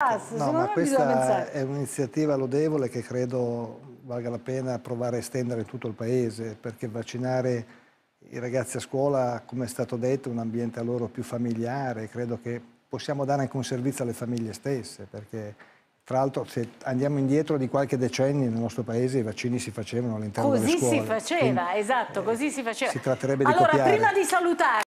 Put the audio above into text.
Ah, no, ma questa è un'iniziativa lodevole che credo valga la pena provare a estendere in tutto il paese, perché vaccinare i ragazzi a scuola, come è stato detto, è un ambiente a loro più familiare, credo che possiamo dare anche un servizio alle famiglie stesse, perché tra l'altro se andiamo indietro di qualche decennio nel nostro paese i vaccini si facevano all'interno delle scuole. Così si faceva, Quindi, esatto, eh, così si eh, faceva. Si tratterebbe allora, copiare. Allora, prima di salutare...